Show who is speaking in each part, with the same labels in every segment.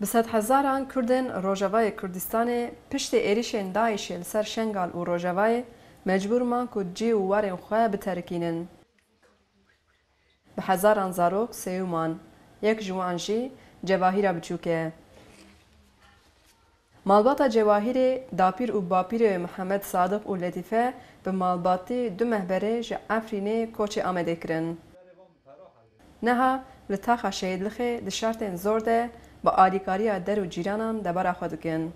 Speaker 1: Bi sed hezaran Kurdên Rojavayê Kurdistanê piştî êrişên Daişê li ser Şengal û Rojavayê mecbûr man ku cî û warên xwe biterikînin. Bi hezaran zarok sêwman, yek ji wan jî cevahîra biçûk e. Malbata Cevahirê, dapîr û bapîrê Mihemed Sadiq û Letîfe bi malbatî du mehberê ji Efrînê koçê Amedê kirin. Neha li taxa Şehîdlixê di şertên zor de با آریکاریya der û cîranan debara xwe dikin.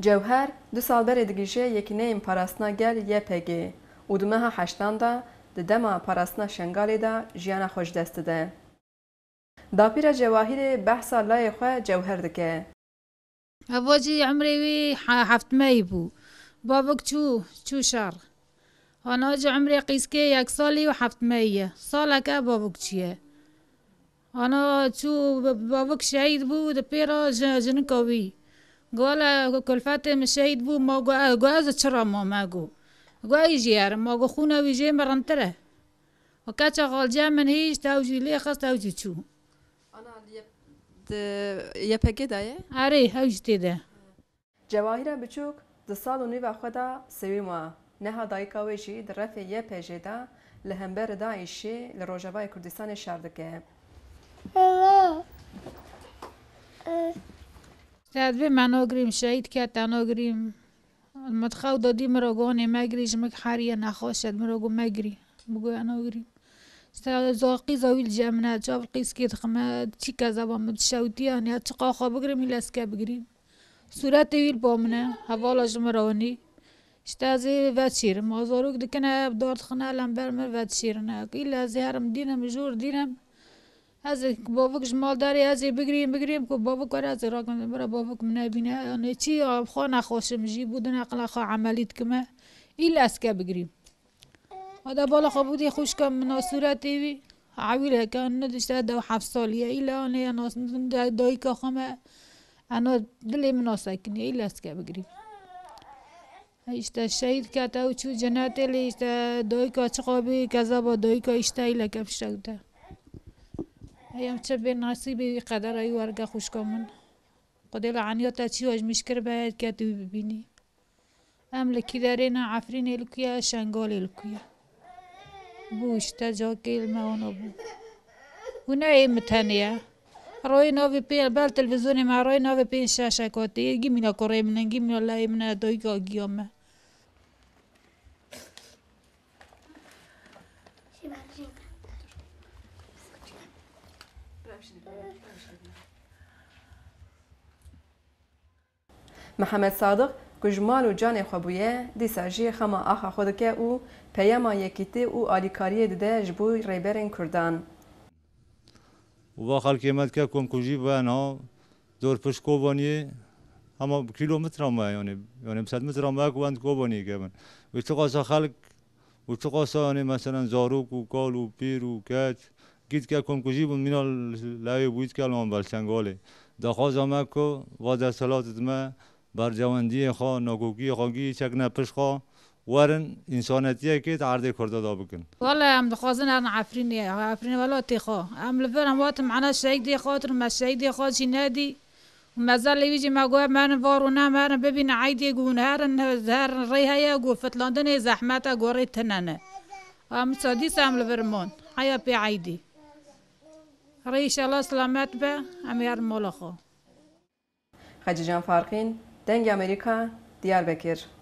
Speaker 1: Cewher du sal berê digihîje Yekîneyên Parastina Gel YPG û di meha heştan da di dema parastina Şengalê da jiyana xwe ji dest dide. Dapîra
Speaker 2: Cewahîrê behsa layê xwe cewher dike. Hevacî emrê wê heft meyî bû. Bavek çû çû şer. Hanac emrê qîskê yek salî û heft meyî ye. Saleke bavek çi ye. Ana çoğu şehit bu de pera jinin kavi. Gala kulfate mi şehit bu ma guaz çıra ma ma gu. Guaz yer ma gu xuna vije marantere. Ve kaça galca men hiç tavcı li xas tavcı çu. Ana yepege daye? Are havcı de. Cevahira
Speaker 1: biçuk di salû nîva xwe da sevîma. Neha dayika wê jî di refê YPJ da li hember Daişê li Rojavayê Kurdistanê şer dike.
Speaker 2: تدوی مناگریم شهید کرد تناگریم متخو دادی مرا گانه مگریش مک حریه نخواشد مرا گو مگری بگو اناگریم زاقی زاویل جمنه چاب قیس که تخمه چی کذبا متشوتی یا چی قاخا بگریم این لسکه بگریم صورت ویل بامنه حوالا جمرانی شتا از وچیر مازاروک دکنه دارت خنه لنبر مر وچیر نه ایل از هرم دینم جور دینم از بابکش مال داری از بگیریم بگیریم که بابک کار از را کنه برا بابک نبینه آنه چی خوا نخوشم جی بودن اقلا خوا عملیت کمه ایل اسکه بگیریم هذا بالا خبودي خوش كم من صورتي وي عويلة كان ندش تدا وحف صالية إلا أنا ناس دايكا خما أنا دلي من ساكنة إلا سكا بقري اشتا شهید کتا و چو جنت لیشتا دوی کا چقابی کذا با دوی کا اشتا ایلکم شکده ایم چه به نصیب قدر ای ورگ خوش قدل خدای لعنیات چی واج مشکر باید که تو ببینی ام لکی داره نه عفرین الکویا شنگال الکویا بوش تا جا مانا بو و نه ایم تنیا رای ناوی پین بل تلویزیون ما رای ناوی پین شاشکاتی گی مینا کره منن گی مینا لای
Speaker 1: محمد صادق گجمال و جان خوابویه دیسا جی خما آخا خودکه او پیما یکیتی و آلیکاری دده جبو ریبرین کردان
Speaker 3: و خلکی مد که کم کجی بنا دور پش کوبانی اما کیلومتر هم یعنی یعنی 100 متر هم کوند کوبانی که من و چقاسا خلک و چقاسا یعنی مثلا زاروک و کال و پیر و کچ گیت که کن کجی بون مینا لعی بوید که الان بلچنگاله دخواز همه که و در سلاتت ما بر جواندی خوا ناکوکی خوا چک نپش خوا ورن انسانیتیه که تعرض کرده دا بکن
Speaker 2: والا هم دخوازن ارن عفرینی عفرینی والا تی خوا هم لفر هم وقت معنا شعیق دی خاطر ما شعیق دی خوا چی نادی وما زال يجي ما قوى ما نفارو نا ما نبابين عايدي قون هارن هارن ريها يا قو فتلندن زحماتا قوريت أم سعودي سام الفرمون حيا بي عايدي الله سلامت به امیر مولا خو فرقین دنگ امریکا
Speaker 1: دیار بکر